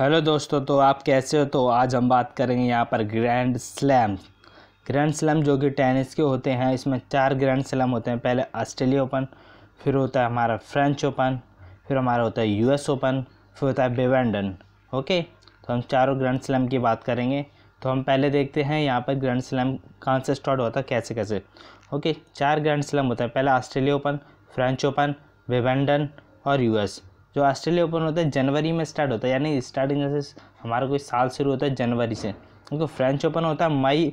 hello दोस्तों तो आप कैसे हो तो आज हम बात करेंगे यहाँ पर ग्रैंड स्लैम ग्रैंड स्लैम जो कि टेनिस के होते हैं इसमें चार ग्रैंड स्लैम होते हैं पहले ऑस्ट्रेलिया ओपन फिर होता है हमारा फ्रेंच ओपन फिर हमारा होता है यूएस ओपन फिर होता है बेवेंडन ओके तो हम चारों ग्रैंड स्लैम की बात करेंगे तो हम पहले देखते हैं यहाँ पर ग्रैंड स्लैम कहाँ से स्टार्ट होता है कैसे कैसे ओके चार ग्रैंड स्लैम होता है पहले Australia Open French Open Wimbledon और यूएस जो ऑस्ट्रेलिया ओपन होता है जनवरी में स्टार्ट होता है यानी स्टार्टिंग जैसे हमारा कोई साल शुरू होता है जनवरी से उनको फ्रेंच ओपन होता है मई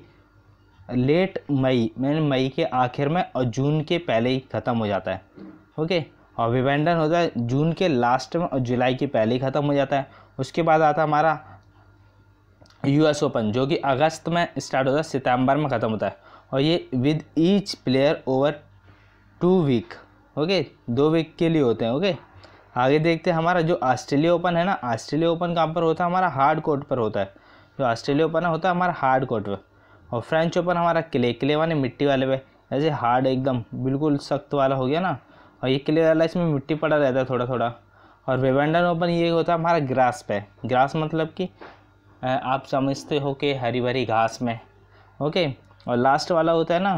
लेट मई मैंने मई के आखिर में और जून के पहले ही ख़त्म हो जाता है ओके और विवेंडन होता है जून के लास्ट में और जुलाई के पहले ही ख़त्म हो जाता है उसके बाद आता है हमारा यूएस ओपन जो कि अगस्त में स्टार्ट होता है सितंबर में ख़त्म होता है और ये with each player over two week okay दो वीक के लिए होते हैं ओके आगे देखते हैं हमारा जो ऑस्ट्रेलिया ओपन है ना ऑस्ट्रेलिया ओपन कहाँ पर होता है हमारा हार्ड कोर्ट पर होता है जो ऑस्ट्रेलिया ओपन होता है हमारा हार्ड कोर्ट पर और फ्रेंच ओपन हमारा क्ले क्ले वाले मिट्टी वाले पे ऐसे हार्ड एकदम बिल्कुल सख्त वाला हो गया ना और ये किले वाला इसमें मिट्टी पड़ा रहता है थोड़ा थोड़ा और वेबेंडन ओपन ये होता है हमारा ग्रास पे ग्रास मतलब कि आप समझते हो कि हरी भरी घास में ओके और लास्ट वाला होता है ना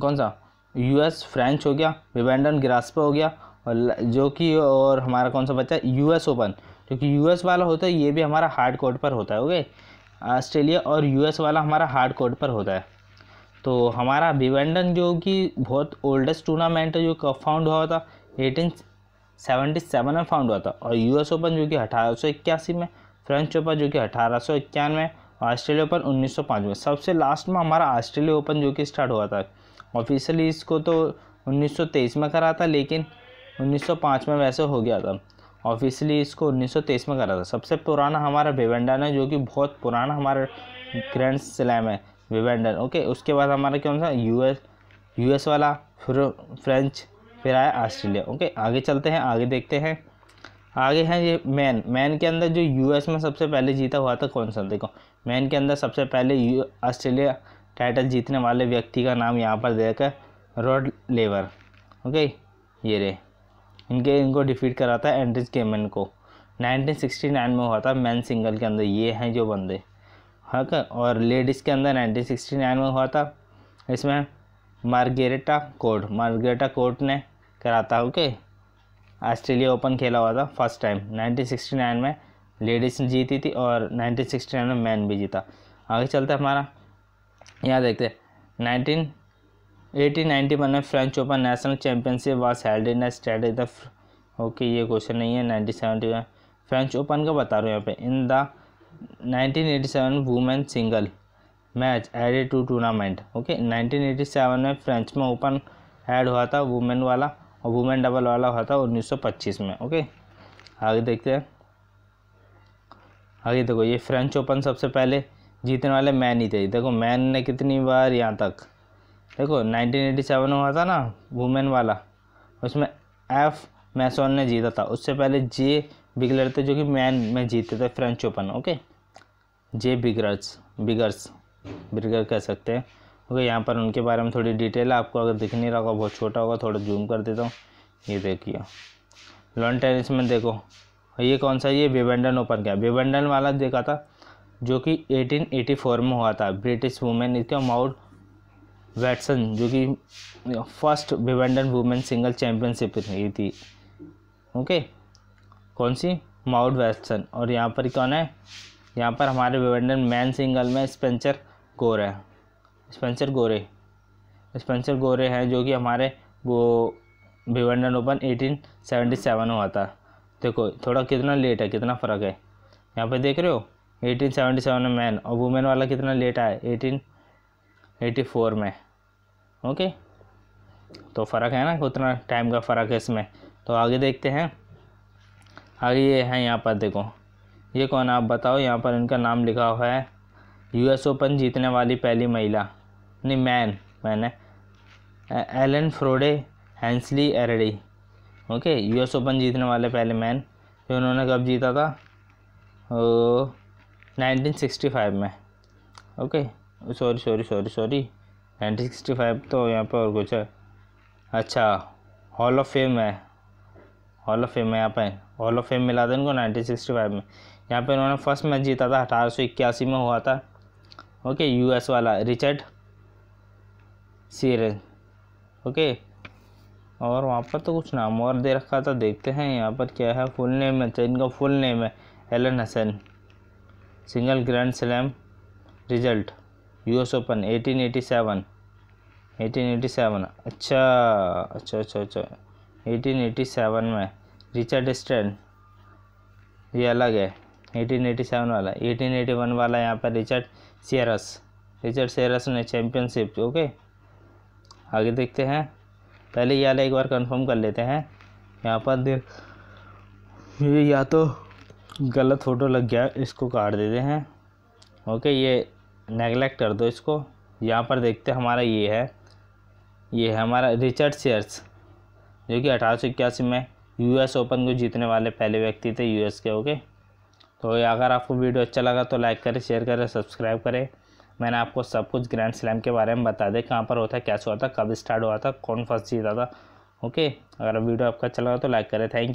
कौन सा यूएस फ्रेंच हो गया विवेंडन ग्रास पे हो गया और जो कि और हमारा कौन सा यू यूएस ओपन जो कि यूएस वाला होता है ये भी हमारा हार्ड कोर्ट पर होता है ओके ऑस्ट्रेलिया और यूएस वाला हमारा हार्ड कोर्ट पर होता है तो हमारा विवेंडन जो कि बहुत ओल्डेस्ट टूर्नामेंट है जो कब फाउंड हुआ था एटीन सेवेंटी सेवन में फाउंड हुआ था और यूएस ओपन जो कि अठारह सौ इक्यासी में फ्रेंच ओपन जो कि अठारह सौ इक्यानवे ऑस्ट्रेलिया ओपन उन्नीस सौ पाँच में सबसे लास्ट में हमारा ऑस्ट्रेलिया ओपन जो कि स्टार्ट हुआ था ऑफिशियली इसको तो उन्नीस सौ तेईस में करा था लेकिन 1905 में वैसे हो गया था ऑफिशियली इसको 1923 में करा था सबसे पुराना हमारा विवेंडन है जो कि बहुत पुराना हमारा ग्रैंड स्लैम है विवेंडन ओके उसके बाद हमारा कौन सा यूएस यूएस वाला फिर फ्रेंच फिर आया ऑस्ट्रेलिया ओके आगे चलते हैं आगे देखते हैं आगे हैं ये मैन मैन के अंदर जो एस में सबसे पहले जीता हुआ था कौन सा देखो मैन के अंदर सबसे पहले यू ऑस्ट्रेलिया टाइटल जीतने वाले व्यक्ति का नाम यहाँ पर देखकर रॉड लेवर ओके ये रहे इनके इनको डिफीट करा था एंड्रिज गेमन को 1969 में हुआ था मैन सिंगल के अंदर ये हैं जो बंदे हाँ का और लेडीज़ के अंदर 1969 में हुआ था इसमें मार्गेरेटा कोर्ट मार्गेरेटा कोर्ट ने करा था ओके ऑस्ट्रेलिया ओपन खेला हुआ था फर्स्ट टाइम 1969 में लेडीज़ जीती थी और 1969 में मैन भी जीता आगे चलता हमारा यहाँ देखते नाइनटीन 1891 में French Open national championship was held in state the okay ये क्वेश्चन नहीं है नाइनटीन सेवेंटी में फ्रेंच ओपन का बता रहा हूँ यहाँ पे in the 1987 women single match added to tournament okay 1987 में फ्रेंच में ओपन ऐड हुआ था वुमेन वाला और वुमेन डबल वाला हुआ था 1925 में ओके आगे देखते हैं आगे देखो ये फ्रेंच ओपन सबसे पहले जीतने वाले मैन ही थे देखो मैन ने कितनी बार यहाँ तक देखो 1987 में हुआ था ना वुमेन वाला उसमें एफ मैसोन ने जीता था उससे पहले जे बिगलर थे जो कि मैन में जीते थे French Open okay J biggers biggers bigger कह सकते हैं ओके यहाँ पर उनके बारे में थोड़ी डिटेल है आपको अगर दिख नहीं रहा होगा बहुत छोटा होगा थोड़ा जूम कर देता हूँ ये देखिए लॉन टेनिस में देखो ये कौन सा ये बेबंडन ओपन क्या बेबंडन वाला देखा था जो कि 1884 में हुआ था ब्रिटिश वुमेन इसका माउंट वैटसन जो कि first Wimbledon women single championship रही थी ओके कौन सी माउट वैटसन और यहाँ पर कौन है यहाँ पर हमारे विवेंडन मैन सिंगल में स्पेंसर गोरे है स्पेंसर गोरे स्पेंसर गोरे हैं जो कि हमारे वो विवेंडन ओपन 1877 हुआ था देखो थोड़ा कितना लेट है कितना फ़र्क है यहाँ पर देख रहे हो 1877 में मैन और वुमेन वाला कितना लेट आया एटीन एटी फोर में ओके तो फ़र्क है ना उतना टाइम का फ़र्क है इसमें तो आगे देखते हैं आगे ये है यहाँ पर देखो ये कौन आप बताओ यहाँ पर इनका नाम लिखा हुआ है यूएस ओपन जीतने वाली पहली महिला नहीं मैन मैन है एलन फ्रोडे हैंसली एरडी ओके यूएस ओपन जीतने वाले पहले मैन जो उन्होंने कब जीता था सिक्सटी फाइव में okay sorry sorry sorry sorry nineteen sixty five तो यहाँ पर और कुछ है अच्छा हॉल ऑफ फेम है हॉल ऑफ फेम है यहाँ पर हॉल ऑफ फेम मिला था इनको नाइनटीन सिक्सटी फाइव में यहाँ पर इन्होंने फर्स्ट मैच जीता था अठारह सौ इक्यासी में हुआ था ओके यूएस वाला रिचर्ड सीर ओके और वहाँ पर तो कुछ नाम और दे रखा था देखते हैं यहाँ पर क्या है फुल नेम है तो इनका फुल नेम है एलन हसन single grand slam result US Open 1887 eighteen eighty seven अच्छा अच्छा अच्छा अच्छा एटीन एटी सेवन में रिचर्ड स्टैंड ये अलग है एटीन एटी सेवन वाला एटीन एटी वन वाला यहाँ पर रिचर्ड सियरस रिचर्ड सियरस ने चैम्पियनशिप ओके आगे देखते हैं पहले ये वाला एक बार कंफर्म कर लेते हैं यहाँ पर देख ये या तो गलत फ़ोटो लग गया इसको काट देते हैं ओके ये नेगलेक्ट कर दो इसको यहाँ पर देखते हमारा ये है ये है हमारा रिचर्ड शेयर्स जो कि अठारह में यूएस ओपन को जीतने वाले पहले व्यक्ति थे यूएस के ओके तो अगर आपको वीडियो अच्छा लगा तो लाइक करें शेयर करें सब्सक्राइब करें मैंने आपको सब कुछ ग्रैंड स्लैम के बारे में बता दें कहाँ पर होता है कैसे हुआ था कब स्टार्ट हुआ था कौन फर्स्ट जीता था ओके अगर वीडियो आपका अच्छा लगा तो लाइक करें थैंक